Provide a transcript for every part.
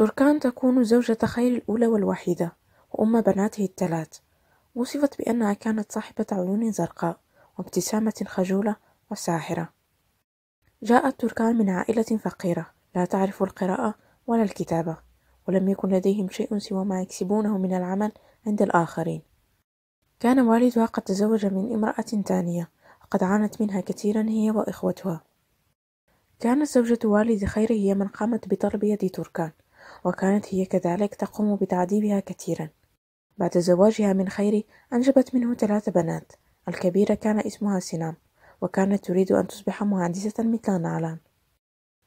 تركان تكون زوجة خيل الأولى والوحيدة، وأم بناته الثلاث. وصفت بأنها كانت صاحبة عيون زرقاء وابتسامة خجولة وساحرة. جاءت تركان من عائلة فقيرة، لا تعرف القراءة ولا الكتابة، ولم يكن لديهم شيء سوى ما يكسبونه من العمل عند الآخرين. كان والدها قد تزوج من امرأة ثانية، وقد عانت منها كثيرا هي وإخوتها. كانت زوجة والد خير هي من قامت بتربية تركان وكانت هي كذلك تقوم بتعذيبها كثيرا بعد زواجها من خيري أنجبت منه ثلاث بنات الكبيرة كان اسمها سنام وكانت تريد أن تصبح مهندسة مثل نعلان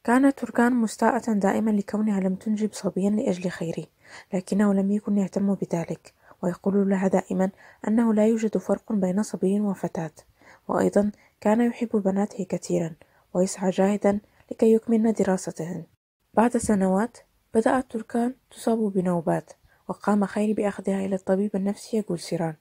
كانت تركان مستاءة دائما لكونها لم تنجب صبيا لأجل خيري لكنه لم يكن يهتم بذلك ويقول لها دائما أنه لا يوجد فرق بين صبي وفتاة وأيضا كان يحب بناته كثيرا ويسعى جاهدا لكي يكملن دراستهن بعد سنوات بدأ التركان تصاب بنوبات وقام خيري بأخذها إلى الطبيب النفسي يقول سيران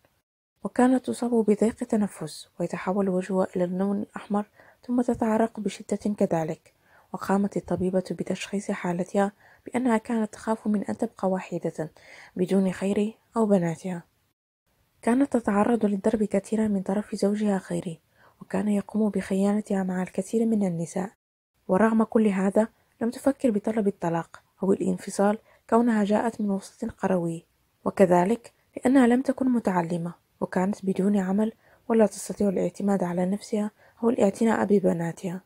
وكانت تصاب بضيق تنفس ويتحول وجهها إلى اللون الأحمر ثم تتعرق بشدة كذلك وقامت الطبيبة بتشخيص حالتها بأنها كانت تخاف من أن تبقى وحيدة بدون خيري أو بناتها كانت تتعرض للضرب كثيرا من طرف زوجها خيري وكان يقوم بخيانتها مع الكثير من النساء ورغم كل هذا لم تفكر بطلب الطلاق أو الانفصال كونها جاءت من وسط قروي وكذلك لأنها لم تكن متعلمة وكانت بدون عمل ولا تستطيع الاعتماد على نفسها أو الاعتناء ببناتها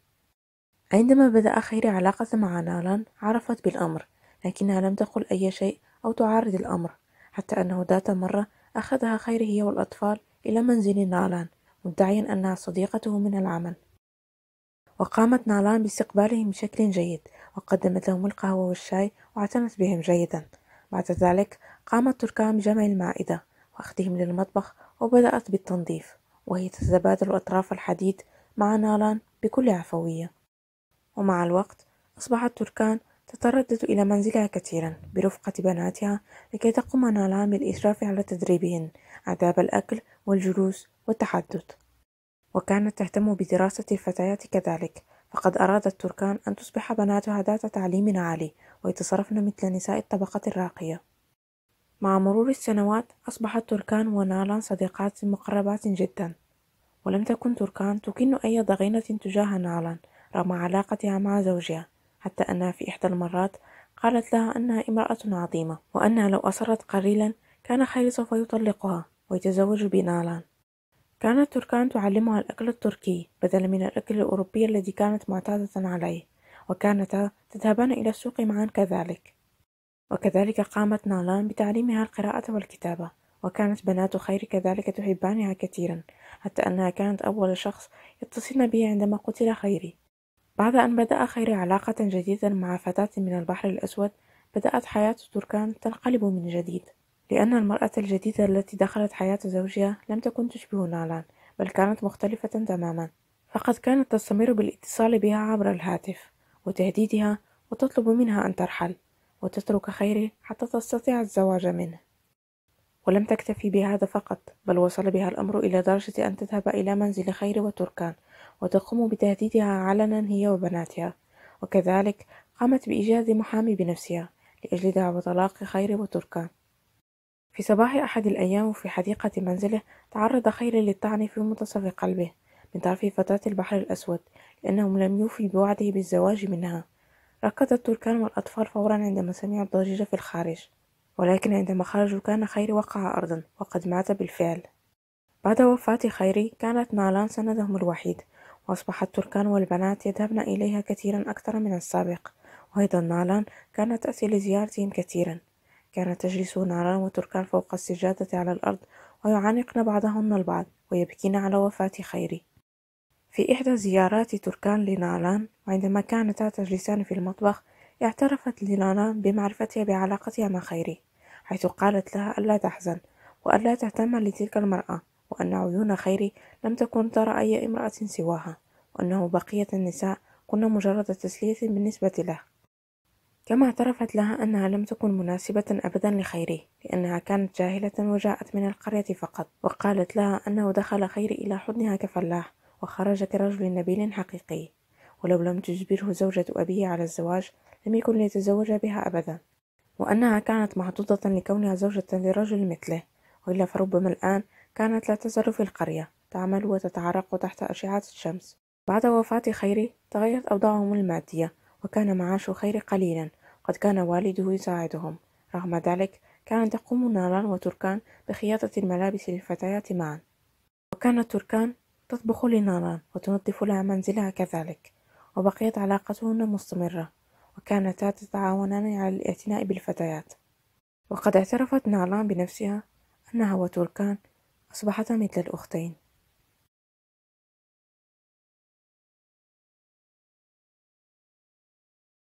عندما بدأ خير علاقة مع نالان عرفت بالأمر لكنها لم تقل أي شيء أو تعارض الأمر حتى أنه ذات مرة أخذها خير هي والأطفال إلى منزل نالان مدعيا أنها صديقته من العمل وقامت نالان باستقبالهم بشكل جيد وقدمت لهم القهوة والشاي واعتنت بهم جيدا بعد ذلك قامت تركان بجمع المائدة وأخذهم للمطبخ وبدأت بالتنظيف وهي تتبادل أطراف الحديد مع نالان بكل عفوية ومع الوقت أصبحت تركان تتردد إلى منزلها كثيرا برفقة بناتها لكي تقوم نالان بالإشراف على تدريبهن آداب الأكل والجلوس والتحدث وكانت تهتم بدراسة الفتيات كذلك فقد أراد التركان أن تصبح بناتها ذات تعليم عالي ويتصرفن مثل نساء الطبقة الراقية مع مرور السنوات أصبحت تركان ونالان صديقات مقربات جدا ولم تكن تركان تكن أي ضغينة تجاه نالان رغم علاقتها مع زوجها حتى أنها في إحدى المرات قالت لها أنها امرأة عظيمة وأنها لو أصرت قليلا كان خير سوف يطلقها ويتزوج بنالان كانت تركان تعلمها الأكل التركي بدلا من الأكل الأوروبي الذي كانت معتادة عليه وكانتا تذهبان إلى السوق معا كذلك وكذلك قامت نالان بتعليمها القراءة والكتابة وكانت بنات خير كذلك تحبانها كثيرا حتى أنها كانت أول شخص يتصلن بي عندما قتل خيري بعد أن بدأ خيري علاقة جديدة مع فتاة من البحر الأسود بدأت حياة تركان تنقلب من جديد لأن المرأة الجديدة التي دخلت حياة زوجها لم تكن تشبه نعلان، بل كانت مختلفة تماما، فقد كانت تستمر بالاتصال بها عبر الهاتف، وتهديدها، وتطلب منها أن ترحل، وتترك خيره حتى تستطيع الزواج منه. ولم تكتفي بهذا فقط، بل وصل بها الأمر إلى درجة أن تذهب إلى منزل خير وتركان، وتقوم بتهديدها علنا هي وبناتها، وكذلك قامت بإيجاد محامي بنفسها لأجل دعوى طلاق خير وتركان، في صباح أحد الأيام في حديقة منزله تعرض خير للطعن في منتصف قلبه من طرف فتاة البحر الأسود لأنهم لم يوفي بوعده بالزواج منها ركض التركان والأطفال فورا عندما سمعوا الضجيج في الخارج ولكن عندما خرجوا كان خيري وقع أرضا وقد مات بالفعل بعد وفاة خيري كانت نالان سندهم الوحيد وأصبح التركان والبنات يذهبن إليها كثيرا أكثر من السابق وأيضا نالان كانت تأتي لزيارتهم كثيرا كانت تجلس نارا وتركان فوق السجادة على الأرض ويعانقن بعضهن البعض ويبكين على وفاة خيري في إحدى زيارات تركان لناران عندما كانتا تجلسان في المطبخ اعترفت لناران بمعرفتها بعلاقتها مع خيري حيث قالت لها ألا تحزن وألا تهتم لتلك المرأة وأن عيون خيري لم تكن ترى أي امرأة سواها وأنه بقية النساء كن مجرد تسلية بالنسبة له كما اعترفت لها أنها لم تكن مناسبة أبدا لخيره لأنها كانت جاهلة وجاءت من القرية فقط وقالت لها أنه دخل خيري إلى حضنها كفلاح وخرج كرجل نبيل حقيقي ولو لم تجبره زوجة أبيه على الزواج لم يكن ليتزوج بها أبدا وأنها كانت محظوظة لكونها زوجة لرجل مثله وإلا فربما الآن كانت لا تزال في القرية تعمل وتتعرق تحت أشعة الشمس بعد وفاة خيري تغيرت أوضاعهم المادية وكان معاش خير قليلا قد كان والده يساعدهم رغم ذلك كانت تقوم ناران وتركان بخياطة الملابس للفتيات معا وكانت تركان تطبخ لناران وتنظف لها منزلها كذلك وبقيت علاقتهن مستمرة وكانتا تتعاونان على الاعتناء بالفتيات وقد اعترفت ناران بنفسها أنها وتركان أصبحتا مثل الأختين